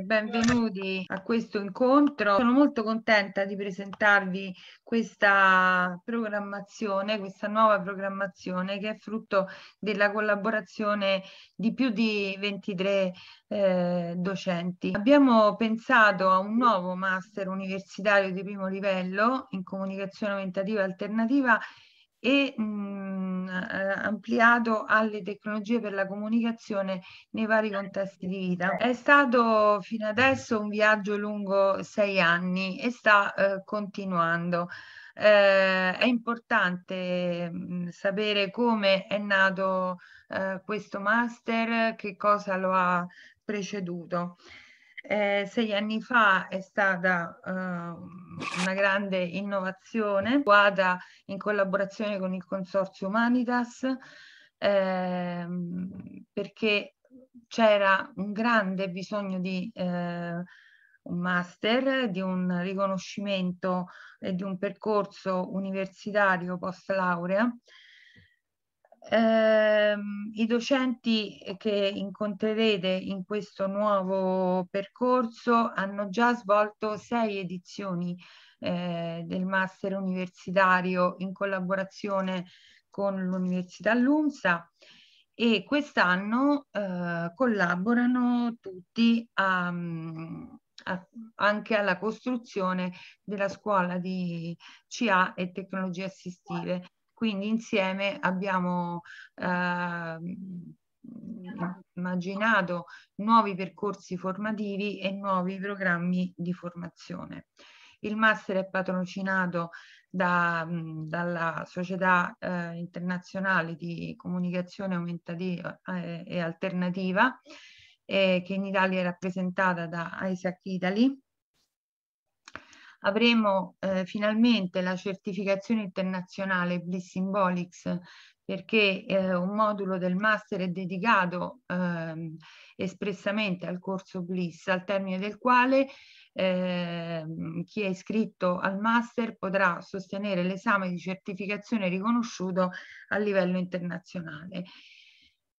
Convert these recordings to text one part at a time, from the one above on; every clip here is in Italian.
benvenuti a questo incontro. Sono molto contenta di presentarvi questa programmazione, questa nuova programmazione che è frutto della collaborazione di più di 23 eh, docenti. Abbiamo pensato a un nuovo master universitario di primo livello in comunicazione aumentativa alternativa e mh, mm, eh, ampliato alle tecnologie per la comunicazione nei vari contesti di vita. È stato fino adesso un viaggio lungo sei anni e sta eh, continuando. Eh, è importante mh, mm, sapere come è nato eh, questo master, che cosa lo ha preceduto. Eh, sei anni fa è stata eh, una grande innovazione, Guada in collaborazione con il Consorzio Humanitas, eh, perché c'era un grande bisogno di eh, un master, di un riconoscimento e di un percorso universitario post laurea eh, I docenti che incontrerete in questo nuovo percorso hanno già svolto sei edizioni eh, del master universitario in collaborazione con l'Università LUMSA e quest'anno eh, collaborano tutti a, a, anche alla costruzione della scuola di CA e tecnologie assistive quindi insieme abbiamo eh, immaginato nuovi percorsi formativi e nuovi programmi di formazione. Il master è patrocinato da, dalla Società eh, Internazionale di Comunicazione Aumentativa eh, e Alternativa, eh, che in Italia è rappresentata da Isaac Italy, avremo eh, finalmente la certificazione internazionale Bliss Symbolics perché eh, un modulo del master è dedicato eh, espressamente al corso Bliss, al termine del quale eh, chi è iscritto al master potrà sostenere l'esame di certificazione riconosciuto a livello internazionale.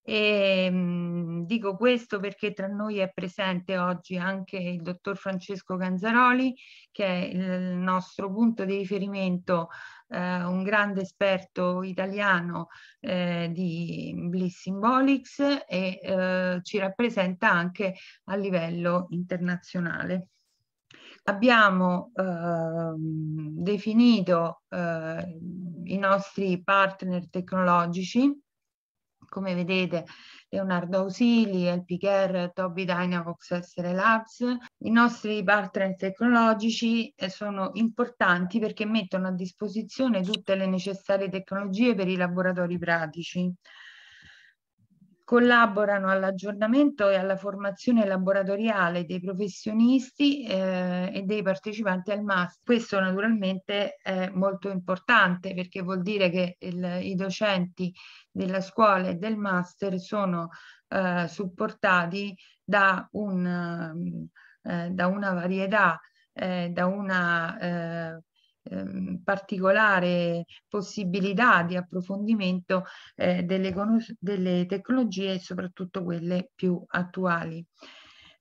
E, ehm, mh, dico questo perché tra noi è presente oggi anche il dottor Francesco Ganzaroli, che è il nostro punto di riferimento, eh, un grande esperto italiano eh, di Bliss Symbolics e eh, ci rappresenta anche a livello internazionale. Abbiamo ehm, definito eh, i nostri partner tecnologici come vedete Leonardo Ausili, LP Care, Toby Dynacox, SL Labs. I nostri partner tecnologici eh, sono importanti perché mettono a disposizione tutte le necessarie tecnologie per i laboratori pratici collaborano all'aggiornamento e alla formazione laboratoriale dei professionisti eh, e dei partecipanti al master. Questo naturalmente è molto importante perché vuol dire che il, i docenti della scuola e del master sono eh, supportati da, un, ehm, eh, da, una varietà, eh, da una eh, Ehm, particolare possibilità di approfondimento eh, delle, delle tecnologie e soprattutto quelle più attuali.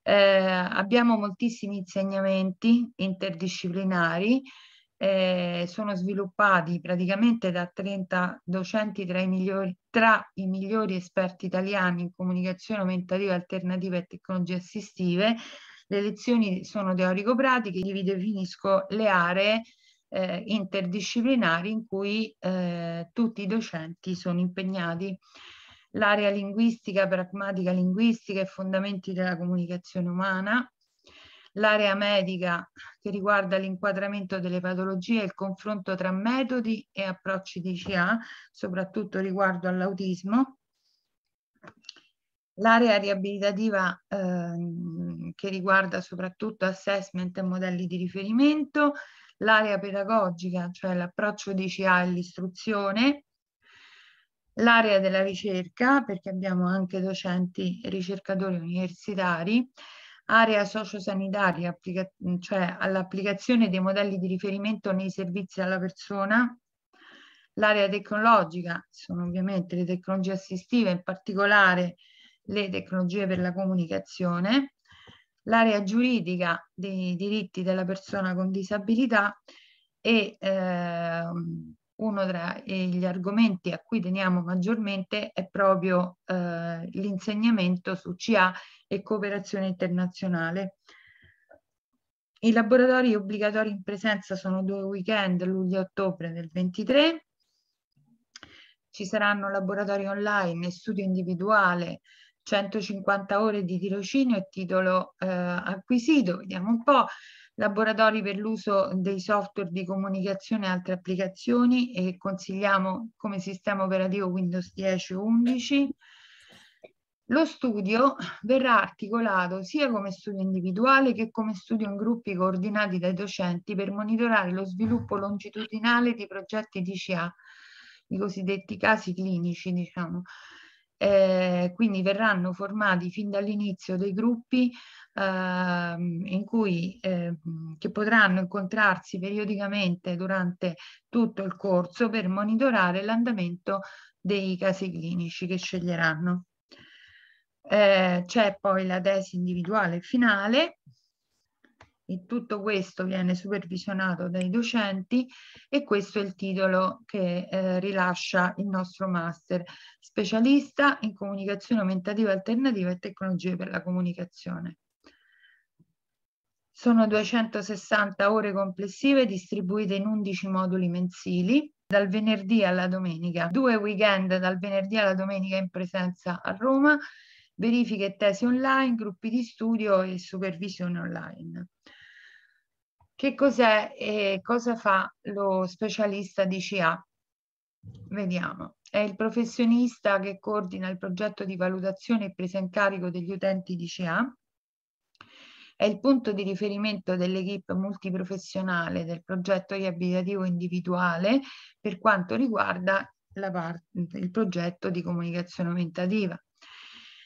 Eh, abbiamo moltissimi insegnamenti interdisciplinari, eh, sono sviluppati praticamente da 30 docenti tra i, migliori, tra i migliori esperti italiani in comunicazione aumentativa alternativa e tecnologie assistive. Le lezioni sono teorico-pratiche, io vi definisco le aree eh, interdisciplinari in cui eh, tutti i docenti sono impegnati. L'area linguistica, pragmatica linguistica e fondamenti della comunicazione umana, l'area medica che riguarda l'inquadramento delle patologie e il confronto tra metodi e approcci di CA, soprattutto riguardo all'autismo, l'area riabilitativa eh, che riguarda soprattutto assessment e modelli di riferimento, l'area pedagogica, cioè l'approccio DCA all'istruzione, l'area della ricerca, perché abbiamo anche docenti e ricercatori universitari, area sociosanitaria, cioè all'applicazione dei modelli di riferimento nei servizi alla persona, l'area tecnologica, sono ovviamente le tecnologie assistive, in particolare le tecnologie per la comunicazione, l'area giuridica dei diritti della persona con disabilità e eh, uno tra gli argomenti a cui teniamo maggiormente è proprio eh, l'insegnamento su CA e cooperazione internazionale. I laboratori obbligatori in presenza sono due weekend, luglio e ottobre del 23. Ci saranno laboratori online e studio individuale 150 ore di tirocinio e titolo eh, acquisito, vediamo un po', laboratori per l'uso dei software di comunicazione e altre applicazioni e consigliamo come sistema operativo Windows 10 o 11. Lo studio verrà articolato sia come studio individuale che come studio in gruppi coordinati dai docenti per monitorare lo sviluppo longitudinale di progetti di DCA, i cosiddetti casi clinici, diciamo, eh, quindi verranno formati fin dall'inizio dei gruppi eh, in cui, eh, che potranno incontrarsi periodicamente durante tutto il corso per monitorare l'andamento dei casi clinici che sceglieranno. Eh, C'è poi la tesi individuale finale tutto questo viene supervisionato dai docenti e questo è il titolo che eh, rilascia il nostro master, specialista in comunicazione aumentativa alternativa e tecnologie per la comunicazione. Sono 260 ore complessive distribuite in 11 moduli mensili dal venerdì alla domenica, due weekend dal venerdì alla domenica in presenza a Roma verifiche e tesi online, gruppi di studio e supervisione online. Che cos'è e cosa fa lo specialista di CA? Vediamo. È il professionista che coordina il progetto di valutazione e presa in carico degli utenti di CA. È il punto di riferimento dell'equipe multiprofessionale del progetto riabilitativo individuale per quanto riguarda parte, il progetto di comunicazione aumentativa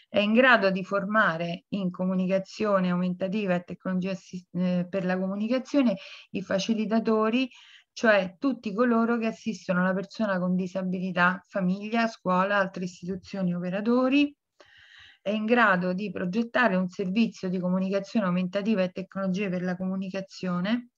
è in grado di formare in comunicazione aumentativa e tecnologia eh, per la comunicazione i facilitatori, cioè tutti coloro che assistono la persona con disabilità, famiglia, scuola, altre istituzioni, operatori, è in grado di progettare un servizio di comunicazione aumentativa e tecnologie per la comunicazione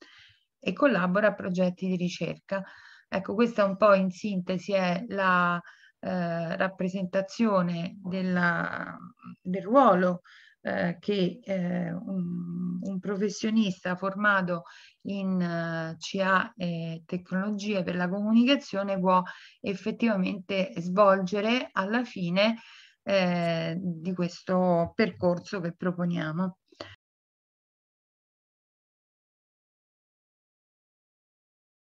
e collabora a progetti di ricerca. Ecco, questa un po' in sintesi è la, eh, rappresentazione della, del ruolo eh, che eh, un, un, professionista formato in eh, CA e tecnologie per la comunicazione può effettivamente svolgere alla fine eh, di questo percorso che proponiamo.